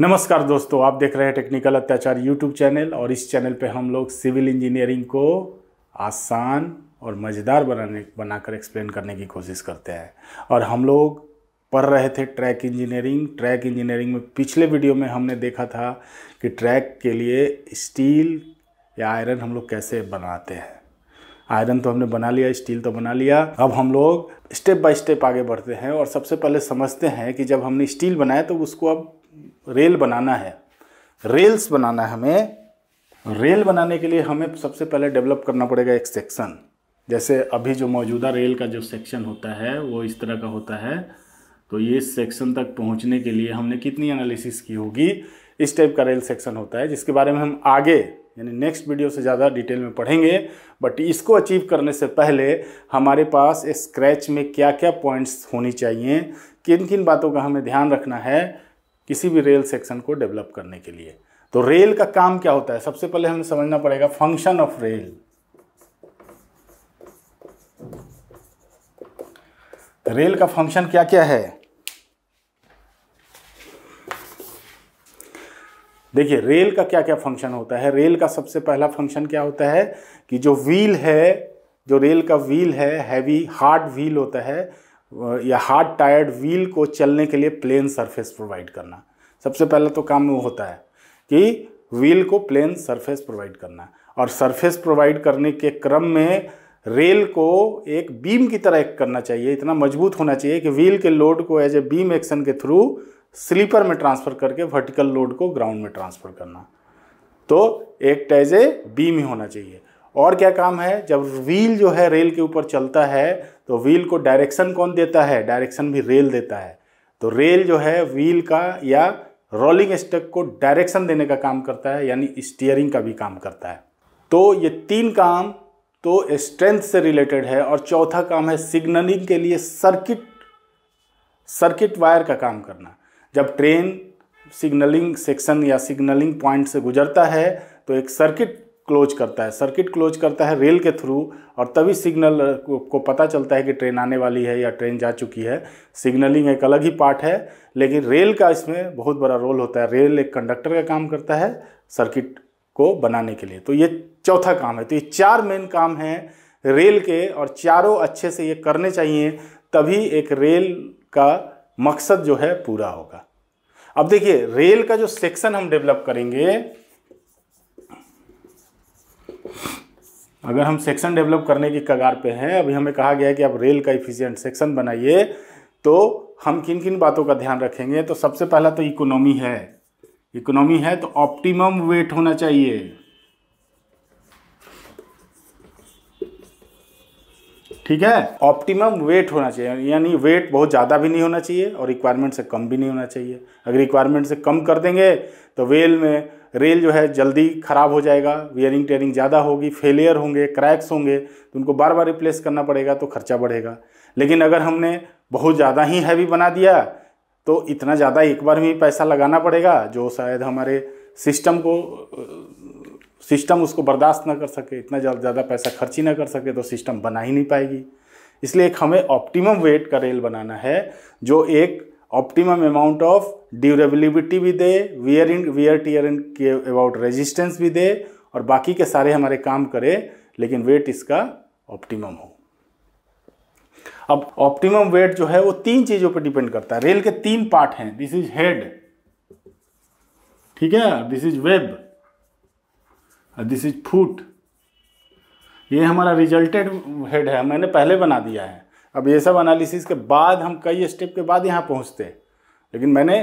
नमस्कार दोस्तों आप देख रहे हैं टेक्निकल अत्याचार यूट्यूब चैनल और इस चैनल पे हम लोग सिविल इंजीनियरिंग को आसान और मज़ेदार बनाने बनाकर एक्सप्लेन करने की कोशिश करते हैं और हम लोग पढ़ रहे थे ट्रैक इंजीनियरिंग ट्रैक इंजीनियरिंग में पिछले वीडियो में हमने देखा था कि ट्रैक के लिए स्टील या आयरन हम लोग कैसे बनाते हैं आयरन तो हमने बना लिया स्टील तो बना लिया अब हम लोग स्टेप बाय स्टेप आगे बढ़ते हैं और सबसे पहले समझते हैं कि जब हमने स्टील बनाया तो उसको अब रेल बनाना है रेल्स बनाना है हमें रेल बनाने के लिए हमें सबसे पहले डेवलप करना पड़ेगा एक सेक्शन जैसे अभी जो मौजूदा रेल का जो सेक्शन होता है वो इस तरह का होता है तो ये सेक्शन तक पहुंचने के लिए हमने कितनी एनालिसिस की होगी इस टाइप का रेल सेक्शन होता है जिसके बारे में हम आगे यानी नेक्स्ट वीडियो से ज़्यादा डिटेल में पढ़ेंगे बट इसको अचीव करने से पहले हमारे पास स्क्रैच में क्या क्या पॉइंट्स होनी चाहिए किन किन बातों का हमें ध्यान रखना है किसी भी रेल सेक्शन को डेवलप करने के लिए तो रेल का काम क्या होता है सबसे पहले हमें समझना पड़ेगा फंक्शन ऑफ रेल रेल का फंक्शन क्या क्या है देखिए रेल का क्या क्या फंक्शन होता है रेल का सबसे पहला फंक्शन क्या होता है कि जो व्हील है जो रेल का व्हील है हैवी हार्ड व्हील होता है या हार्ड टायर्ड व्हील को चलने के लिए प्लेन सरफेस प्रोवाइड करना सबसे पहला तो काम वो होता है कि व्हील को प्लेन सरफेस प्रोवाइड करना और सरफेस प्रोवाइड करने के क्रम में रेल को एक बीम की तरह एक्ट करना चाहिए इतना मजबूत होना चाहिए कि व्हील के लोड को एज ए बीम एक्शन के थ्रू स्लीपर में ट्रांसफ़र करके वर्टिकल लोड को ग्राउंड में ट्रांसफ़र करना तो एक्ट एज ए बीम ही होना चाहिए और क्या काम है जब व्हील जो है रेल के ऊपर चलता है तो व्हील को डायरेक्शन कौन देता है डायरेक्शन भी रेल देता है तो रेल जो है व्हील का या रोलिंग स्टक को डायरेक्शन देने का काम करता है यानी स्टीयरिंग का भी काम करता है तो ये तीन काम तो स्ट्रेंथ से रिलेटेड है और चौथा काम है सिग्नलिंग के लिए सर्किट सर्किट वायर का काम करना जब ट्रेन सिग्नलिंग सेक्शन या सिग्नलिंग पॉइंट से गुजरता है तो एक सर्किट क्लोज करता है सर्किट क्लोज करता है रेल के थ्रू और तभी सिग्नल को पता चलता है कि ट्रेन आने वाली है या ट्रेन जा चुकी है सिग्नलिंग एक अलग ही पार्ट है लेकिन रेल का इसमें बहुत बड़ा रोल होता है रेल एक कंडक्टर का काम करता है सर्किट को बनाने के लिए तो ये चौथा काम है तो ये चार मेन काम हैं रेल के और चारों अच्छे से ये करने चाहिए तभी एक रेल का मकसद जो है पूरा होगा अब देखिए रेल का जो सेक्शन हम डेवलप करेंगे अगर हम सेक्शन डेवलप करने की कगार पे हैं अभी हमें कहा गया है कि आप रेल का इफिशियंट सेक्शन बनाइए तो हम किन किन बातों का ध्यान रखेंगे तो सबसे पहला तो इकोनॉमी है इकोनॉमी है तो ऑप्टिमम वेट होना चाहिए ठीक है ऑप्टिमम वेट होना चाहिए यानी वेट बहुत ज़्यादा भी नहीं होना चाहिए और रिक्वायरमेंट से कम भी नहीं होना चाहिए अगर रिक्वायरमेंट से कम कर देंगे तो वेल में रेल जो है जल्दी ख़राब हो जाएगा वियरिंग टेयरिंग ज़्यादा होगी फेलियर होंगे क्रैक्स होंगे तो उनको बार बार रिप्लेस करना पड़ेगा तो खर्चा बढ़ेगा लेकिन अगर हमने बहुत ज़्यादा ही हैवी बना दिया तो इतना ज़्यादा एक बार में पैसा लगाना पड़ेगा जो शायद हमारे सिस्टम को सिस्टम उसको बर्दाश्त ना कर सके इतना ज़्यादा पैसा खर्च ही ना कर सके तो सिस्टम बना ही नहीं पाएगी इसलिए एक हमें ऑप्टिमम वेट का रेल बनाना है जो एक ऑप्टिमम अमाउंट ऑफ ड्यूरेबिलिटी भी they wear in wear in के अबाउट रेजिस्टेंस भी दे और बाकी के सारे हमारे काम करे लेकिन वेट इसका ऑप्टिमम हो अब ऑप्टिमम वेट जो है वो तीन चीज़ों पर डिपेंड करता है रेल के तीन पार्ट हैं दिस इज हेड ठीक है दिस इज वेब और दिस इज फुट ये हमारा रिजल्टेड हेड है मैंने पहले बना दिया है अब ये सब एनालिसिस के बाद हम कई स्टेप के बाद यहाँ पहुँचते हैं लेकिन मैंने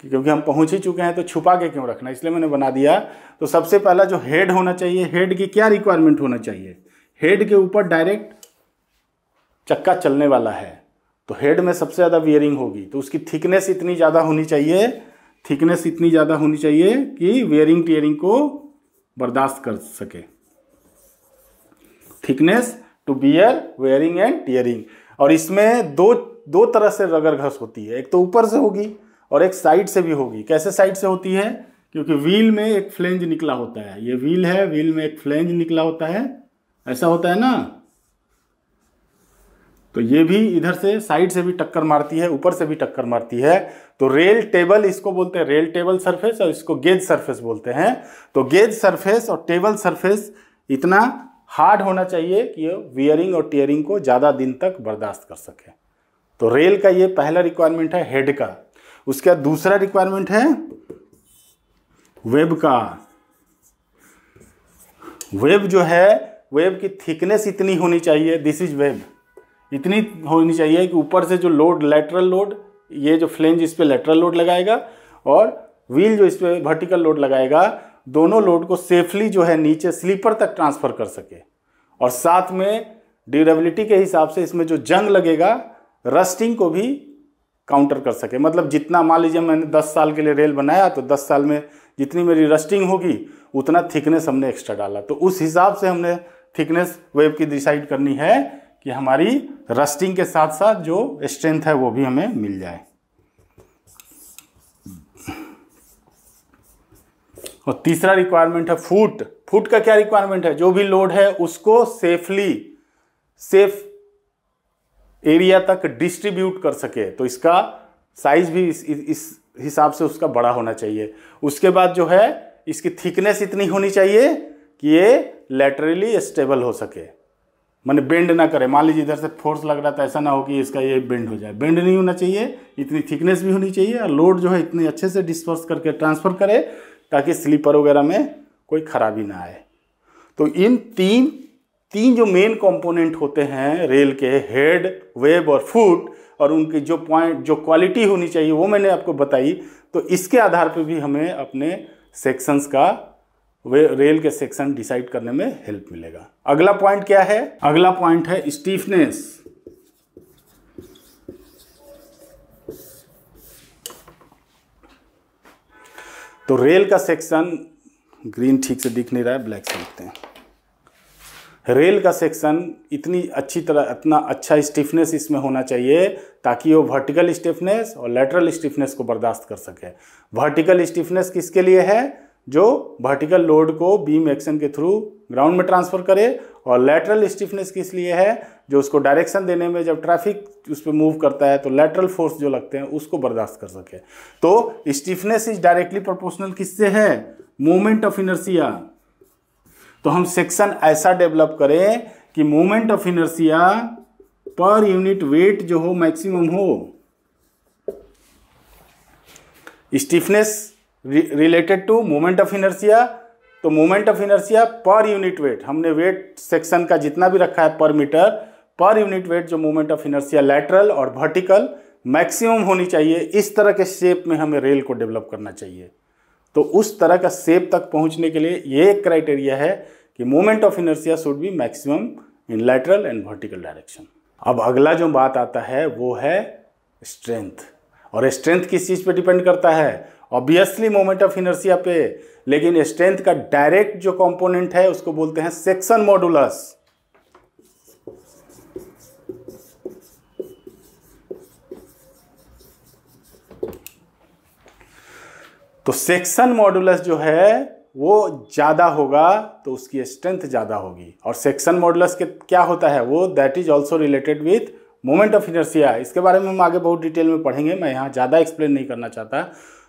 क्योंकि हम पहुँच ही चुके हैं तो छुपा के क्यों रखना इसलिए मैंने बना दिया तो सबसे पहला जो हेड होना चाहिए हेड की क्या रिक्वायरमेंट होना चाहिए हेड के ऊपर डायरेक्ट चक्का चलने वाला है तो हेड में सबसे ज़्यादा वियरिंग होगी तो उसकी थिकनेस इतनी ज़्यादा होनी चाहिए थिकनेस इतनी ज़्यादा होनी चाहिए कि वेयरिंग टियरिंग को बर्दाश्त कर सके thickness to bear wearing and tearing और इसमें दो दो तरह से रगर घस होती है एक तो ऊपर से होगी और एक साइड से भी होगी कैसे साइड से होती है क्योंकि व्हील में एक फ्लेंज निकला होता है ये व्हील है व्हील में एक फ्लेंज निकला होता है ऐसा होता है ना तो ये भी इधर से साइड से भी टक्कर मारती है ऊपर से भी टक्कर मारती है तो रेल टेबल इसको बोलते हैं रेल टेबल सरफेस और इसको गेज सरफेस बोलते हैं तो गेज सरफेस और टेबल सरफेस इतना हार्ड होना चाहिए कि ये वियरिंग और टेयरिंग को ज़्यादा दिन तक बर्दाश्त कर सके तो रेल का ये पहला रिक्वायरमेंट है हेड का उसके बाद दूसरा रिक्वायरमेंट है वेब का वेब जो है वेब की थिकनेस इतनी होनी चाहिए दिस इज वेब इतनी होनी चाहिए कि ऊपर से जो लोड लेटरल लोड ये जो फ्लेंज इस पर लेटरल लोड लगाएगा और व्हील जो इस पर वर्टिकल लोड लगाएगा दोनों लोड को सेफली जो है नीचे स्लीपर तक ट्रांसफ़र कर सके और साथ में ड्यूरेबिलिटी के हिसाब से इसमें जो जंग लगेगा रस्टिंग को भी काउंटर कर सके मतलब जितना मान लीजिए मैंने 10 साल के लिए रेल बनाया तो 10 साल में जितनी मेरी रस्टिंग होगी उतना थिकनेस हमने एक्स्ट्रा डाला तो उस हिसाब से हमने थिकनेस वेब की डिसाइड करनी है कि हमारी रस्टिंग के साथ साथ जो स्ट्रेंथ है वो भी हमें मिल जाए और तीसरा रिक्वायरमेंट है फूट फूट का क्या रिक्वायरमेंट है जो भी लोड है उसको सेफली सेफ एरिया तक डिस्ट्रीब्यूट कर सके तो इसका साइज भी इस, इस हिसाब से उसका बड़ा होना चाहिए उसके बाद जो है इसकी थिकनेस इतनी होनी चाहिए कि ये लेटरली स्टेबल हो सके मैंने बेंड ना करे मान लीजिए इधर से फोर्स लग रहा था ऐसा ना हो कि इसका ये बेंड हो जाए बेंड नहीं होना चाहिए इतनी थिकनेस भी होनी चाहिए और लोड जो है इतने अच्छे से डिस्पर्स करके ट्रांसफ़र करे ताकि स्लीपर वगैरह में कोई खराबी ना आए तो इन तीन तीन जो मेन कंपोनेंट होते हैं रेल के हेड वेब और फुट और उनकी जो पॉइंट जो क्वालिटी होनी चाहिए वो मैंने आपको बताई तो इसके आधार पर भी हमें अपने सेक्शंस का वे रेल के सेक्शन डिसाइड करने में हेल्प मिलेगा अगला पॉइंट क्या है अगला पॉइंट है स्टीफनेस तो रेल का सेक्शन ग्रीन ठीक से दिख नहीं रहा है ब्लैक से समझते हैं रेल का सेक्शन इतनी अच्छी तरह इतना अच्छा स्टिफनेस इसमें होना चाहिए ताकि वो वर्टिकल स्टिफनेस और लेटरल स्टिफनेस को बर्दाश्त कर सके वर्टिकल स्टिफनेस किसके लिए है जो वर्टिकल लोड को बीम एक्शन के थ्रू ग्राउंड में ट्रांसफर करे और लेटरल स्टिफनेस किस लिए है जो उसको डायरेक्शन देने में जब ट्रैफिक उस पर मूव करता है तो लेटरल फोर्स जो लगते हैं उसको बर्दाश्त कर सके तो स्टिफनेस इज डायरेक्टली प्रोपोर्शनल किससे है मूवमेंट ऑफ इनर्सिया तो हम सेक्शन ऐसा डेवलप करें कि movement of inertia per unit weight जो हो मैक्सिमम हो stiffness related to moment of inertia तो moment of inertia per unit weight हमने वेट सेक्शन का जितना भी रखा है per metre per unit weight जो मोमेंट ऑफ इनर्सिया लैटरल और वर्टिकल मैक्सिमम होनी चाहिए इस तरह के शेप में हमें रेल को डेवलप करना चाहिए तो उस तरह का शेप तक पहुंचने के लिए ये एक क्राइटेरिया है कि moment of inertia should be maximum in lateral and vertical direction अब अगला जो बात आता है वो है स्ट्रेंथ और स्ट्रेंथ किस चीज़ पे डिपेंड करता है ऑब्वियसली मोमेंट ऑफ इनर्सिया पे लेकिन स्ट्रेंथ का डायरेक्ट जो कंपोनेंट है उसको बोलते हैं सेक्शन मॉडुलस तो सेक्शन मॉडुलस जो है वो ज़्यादा होगा तो उसकी स्ट्रेंथ ज़्यादा होगी और सेक्शन मॉडुलस के क्या होता है वो that is also related with moment of inertia इसके बारे में हम आगे बहुत डिटेल में पढ़ेंगे मैं यहाँ ज़्यादा एक्सप्लेन नहीं करना चाहता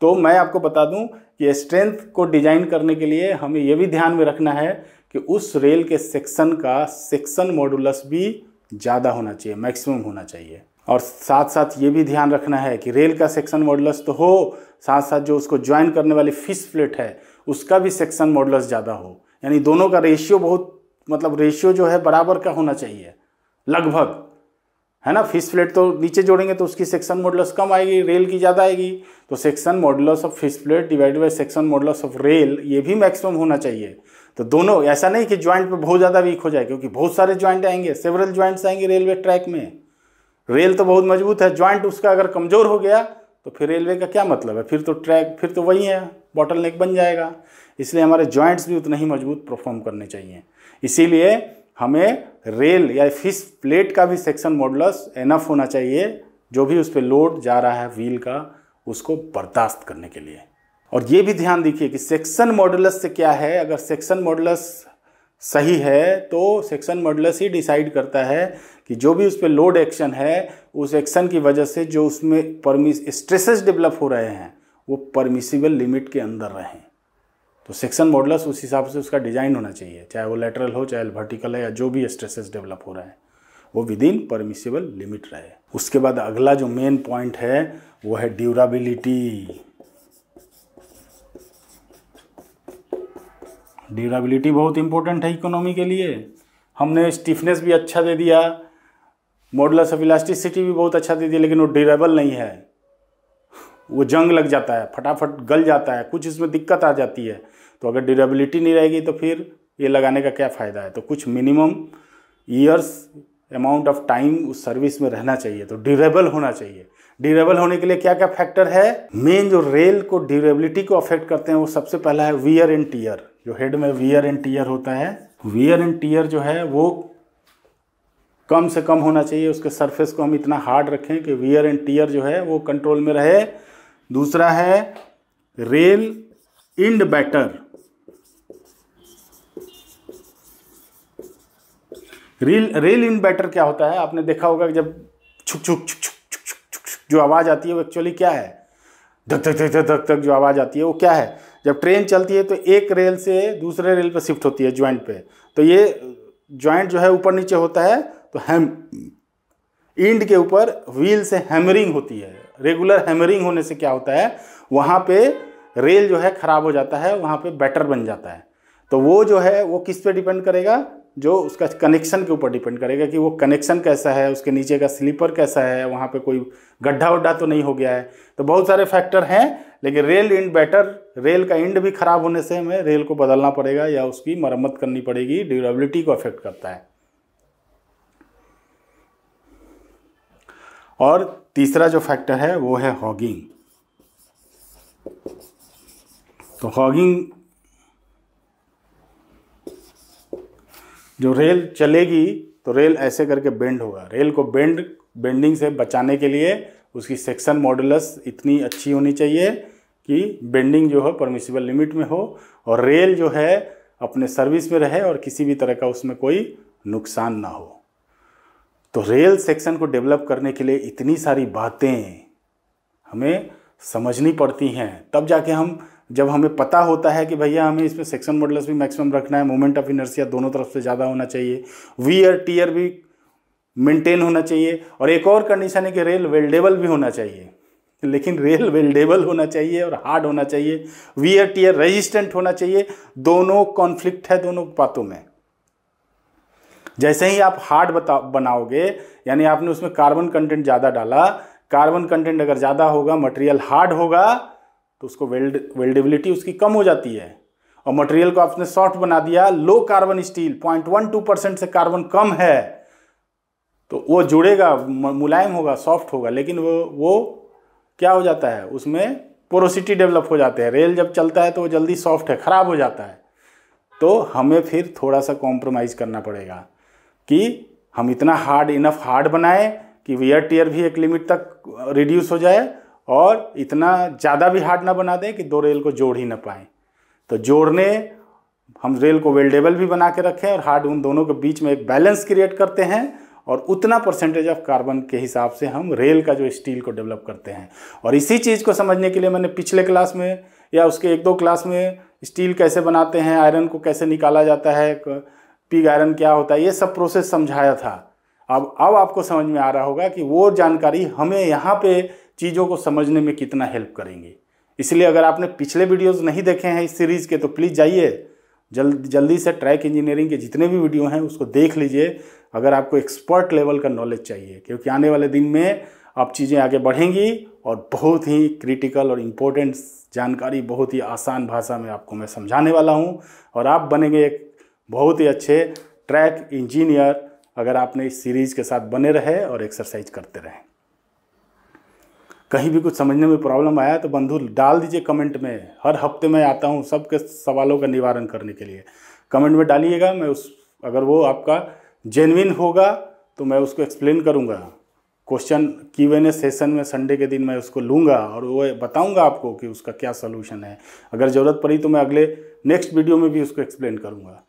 तो मैं आपको बता दूं कि स्ट्रेंथ को डिजाइन करने के लिए हमें यह भी ध्यान में रखना है कि उस रेल के सेक्शन का सेक्शन मॉडुलस भी ज़्यादा होना चाहिए मैक्सिमम होना चाहिए और साथ साथ ये भी ध्यान रखना है कि रेल का सेक्शन मॉडुलस तो हो साथ साथ जो उसको ज्वाइन करने वाली फिश प्लेट है उसका भी सेक्शन मॉडुलस ज़्यादा हो यानी दोनों का रेशियो बहुत मतलब रेशियो जो है बराबर का होना चाहिए लगभग है ना फिश प्लेट तो नीचे जोड़ेंगे तो उसकी सेक्शन मॉडलस कम आएगी रेल की ज़्यादा आएगी तो section modulus of fish plate divided by section modulus of rail ये भी मैक्सिमम होना चाहिए तो दोनों ऐसा नहीं कि ज्वाइंट पर बहुत ज़्यादा वीक हो जाए क्योंकि बहुत सारे ज्वाइंट आएंगे सेवरल ज्वाइंट्स आएंगे रेलवे ट्रैक में रेल तो बहुत मजबूत है ज्वाइंट उसका अगर कमज़ोर हो गया तो फिर रेलवे का क्या मतलब है फिर तो ट्रैक फिर तो वही है बॉटल नेक बन जाएगा इसलिए हमारे ज्वाइंट्स भी उतना ही मजबूत परफॉर्म करने चाहिए इसीलिए हमें रेल या फिश प्लेट का भी सेक्शन मॉडलस एनफ होना चाहिए जो भी उस पर लोड जा रहा है व्हील का उसको बर्दाश्त करने के लिए और ये भी ध्यान दीजिए कि सेक्शन मॉडलस से क्या है अगर सेक्शन मॉडलस सही है तो सेक्शन मॉडलस ही डिसाइड करता है कि जो भी उस पर लोड एक्शन है उस एक्शन की वजह से जो उसमें परमिस स्ट्रेसेस डेवलप हो रहे हैं वो परमिसिबल लिमिट के अंदर रहें तो सेक्शन मॉडलस उस हिसाब से उसका डिजाइन होना चाहिए चाहे वो लेटरल हो चाहे वर्टिकल है या जो भी स्ट्रेसेस डेवलप हो रहा है वो विद इन परमिसिबल लिमिट रहे उसके बाद अगला जो मेन पॉइंट है वो है ड्यूराबिलिटी ड्यूराबिलिटी बहुत इंपॉर्टेंट है इकोनॉमी के लिए हमने स्टिफनेस भी अच्छा दे दिया मॉडलस ऑफ इलास्टिसिटी भी बहुत अच्छा दे दिया लेकिन वो ड्यूरेबल नहीं है वो जंग लग जाता है फटाफट गल जाता है कुछ इसमें दिक्कत आ जाती है तो अगर ड्यूरेबिलिटी नहीं रहेगी तो फिर ये लगाने का क्या फ़ायदा है तो कुछ minimum years amount of time उस सर्विस में रहना चाहिए तो ड्यूरेबल होना चाहिए ड्यूरेबल होने के लिए क्या क्या फैक्टर है मेन जो रेल को ड्यूरेबिलिटी को अफेक्ट करते हैं वो सबसे पहला है वियर एंड टीयर जो हेड में वियर एंड टीयर होता है वियर एंड टीयर जो है वो कम से कम होना चाहिए उसके सरफेस को हम इतना हार्ड रखें कि वियर एंड टीयर जो है वो कंट्रोल में रहे दूसरा है rail end batter rail rail end batter क्या होता है आपने देखा होगा कि जब छुक छुक छुक छुक छुक छुक छुक छुक जो आवाज़ आती है वो एक्चुअली क्या है धक धक धक धक धक धक जो आवाज़ आती है वो क्या है जब ट्रेन चलती है तो एक रेल से दूसरे रेल पर शिफ्ट होती है ज्वाइंट पे तो ये ज्वाइंट जो है ऊपर नीचे होता है तो हैम इंड के ऊपर व्हील से हैमरिंग होती है रेगुलर हैमरिंग होने से क्या होता है वहाँ पे रेल जो है ख़राब हो जाता है वहाँ पे बैटर बन जाता है तो वो जो है वो किस पे डिपेंड करेगा जो उसका कनेक्शन के ऊपर डिपेंड करेगा कि वो कनेक्शन कैसा है उसके नीचे का स्लीपर कैसा है वहाँ पे कोई गड्ढा उड्ढा तो नहीं हो गया है तो बहुत सारे फैक्टर हैं लेकिन रेल इंड बेटर रेल का इंड भी ख़राब होने से हमें रेल को बदलना पड़ेगा या उसकी मरम्मत करनी पड़ेगी ड्यूरेबिलिटी को अफेक्ट करता है और तीसरा जो फैक्टर है वो है हॉगिंग तो हॉगिंग जो रेल चलेगी तो रेल ऐसे करके बेंड होगा रेल को बेंड बेंडिंग से बचाने के लिए उसकी सेक्शन मॉडुलस इतनी अच्छी होनी चाहिए कि बेंडिंग जो है परमिसिबल लिमिट में हो और रेल जो है अपने सर्विस में रहे और किसी भी तरह का उसमें कोई नुकसान ना हो तो रेल सेक्शन को डेवलप करने के लिए इतनी सारी बातें हमें समझनी पड़ती हैं तब जाके हम जब हमें पता होता है कि भैया हमें इसमें सेक्शन मॉडल्स भी मैक्सिमम रखना है मोमेंट ऑफ इनर्सिया दोनों तरफ से ज़्यादा होना चाहिए वीयर टीयर भी मेंटेन होना चाहिए और एक और कंडीशन है कि रेल वेल्डेबल भी होना चाहिए लेकिन रेल वेल्डेबल होना चाहिए और हार्ड होना चाहिए वीयर टीयर रेजिस्टेंट होना चाहिए दोनों कॉन्फ्लिक्ट है दोनों बातों में जैसे ही आप हार्ड बनाओगे यानी आपने उसमें कार्बन कंटेंट ज़्यादा डाला कार्बन कंटेंट अगर ज़्यादा होगा मटेरियल हार्ड होगा तो उसको वेल्ड वेल्डेबिलिटी उसकी कम हो जाती है और मटेरियल को आपने सॉफ्ट बना दिया low carbon steel point one two percent से कार्बन कम है तो वो जुड़ेगा मुलायम होगा सॉफ्ट होगा लेकिन वो वो क्या हो जाता है उसमें पोरोसिटी डेवलप हो जाते हैं रेल जब चलता है तो वो जल्दी सॉफ्ट है ख़राब हो जाता है तो हमें फिर थोड़ा सा कॉम्प्रोमाइज़ करना पड़ेगा कि हम इतना हार्ड इनफ हार्ड बनाएं कि वेयर टीयर भी एक लिमिट तक रिड्यूस हो जाए और इतना ज़्यादा भी हार्ड ना बना दें कि दो रेल को जोड़ ही ना पाए तो जोड़ने हम रेल को वेल्डेबल भी बना के रखें और हार्ड उन दोनों के बीच में एक बैलेंस क्रिएट करते हैं और उतना परसेंटेज ऑफ कार्बन के हिसाब से हम रेल का जो स्टील को डेवलप करते हैं और इसी चीज़ को समझने के लिए मैंने पिछले क्लास में या उसके एक दो क्लास में स्टील कैसे बनाते हैं आयरन को कैसे निकाला जाता है पिग आयरन क्या होता है ये सब प्रोसेस समझाया था अब अब आपको समझ में आ रहा होगा कि वो जानकारी हमें यहाँ पे चीज़ों को समझने में कितना हेल्प करेंगे इसलिए अगर आपने पिछले वीडियोस नहीं देखे हैं इस सीरीज़ के तो प्लीज़ जाइए जल्द जल्दी से ट्रैक इंजीनियरिंग के जितने भी वीडियो हैं उसको देख लीजिए अगर आपको एक्सपर्ट लेवल का नॉलेज चाहिए क्योंकि आने वाले दिन में आप चीज़ें आगे बढ़ेंगी और बहुत ही क्रिटिकल और इम्पोर्टेंट जानकारी बहुत ही आसान भाषा में आपको मैं समझाने वाला हूँ और आप बनेंगे एक बहुत ही अच्छे ट्रैक इंजीनियर अगर आपने इस सीरीज़ के साथ बने रहे और एक्सरसाइज करते रहें कहीं भी कुछ समझने में प्रॉब्लम आया तो बंधु डाल दीजिए कमेंट में हर हफ्ते मैं आता हूँ सबके सवालों का निवारण करने के लिए कमेंट में डालिएगा मैं उस अगर वो आपका जेनविन होगा तो मैं उसको एक्सप्लेन करूँगा question Q N A session में संडे के दिन मैं उसको लूँगा और वो बताऊँगा आपको कि उसका क्या सोल्यूशन है अगर ज़रूरत पड़ी तो मैं अगले नेक्स्ट वीडियो में भी उसको एक्सप्लेन करूँगा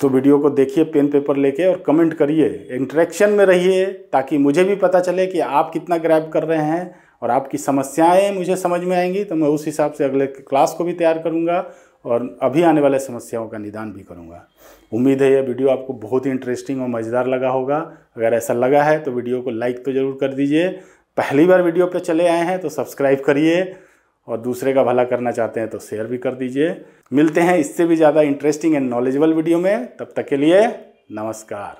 तो वीडियो को देखिए पेन पेपर लेके और कमेंट करिए इंटरेक्शन में रहिए ताकि मुझे भी पता चले कि आप कितना ग्रैब कर रहे हैं और आपकी समस्याएं मुझे समझ में आएंगी तो मैं उस हिसाब से अगले क्लास को भी तैयार करूंगा और अभी आने वाले समस्याओं का निदान भी करूंगा उम्मीद है यह वीडियो आपको बहुत ही इंटरेस्टिंग और मज़ेदार लगा होगा अगर ऐसा लगा है तो वीडियो को लाइक तो ज़रूर कर दीजिए पहली बार वीडियो पर चले आए हैं तो सब्सक्राइब करिए और दूसरे का भला करना चाहते हैं तो शेयर भी कर दीजिए मिलते हैं इससे भी ज़्यादा इंटरेस्टिंग एंड नॉलेजेबल वीडियो में तब तक के लिए नमस्कार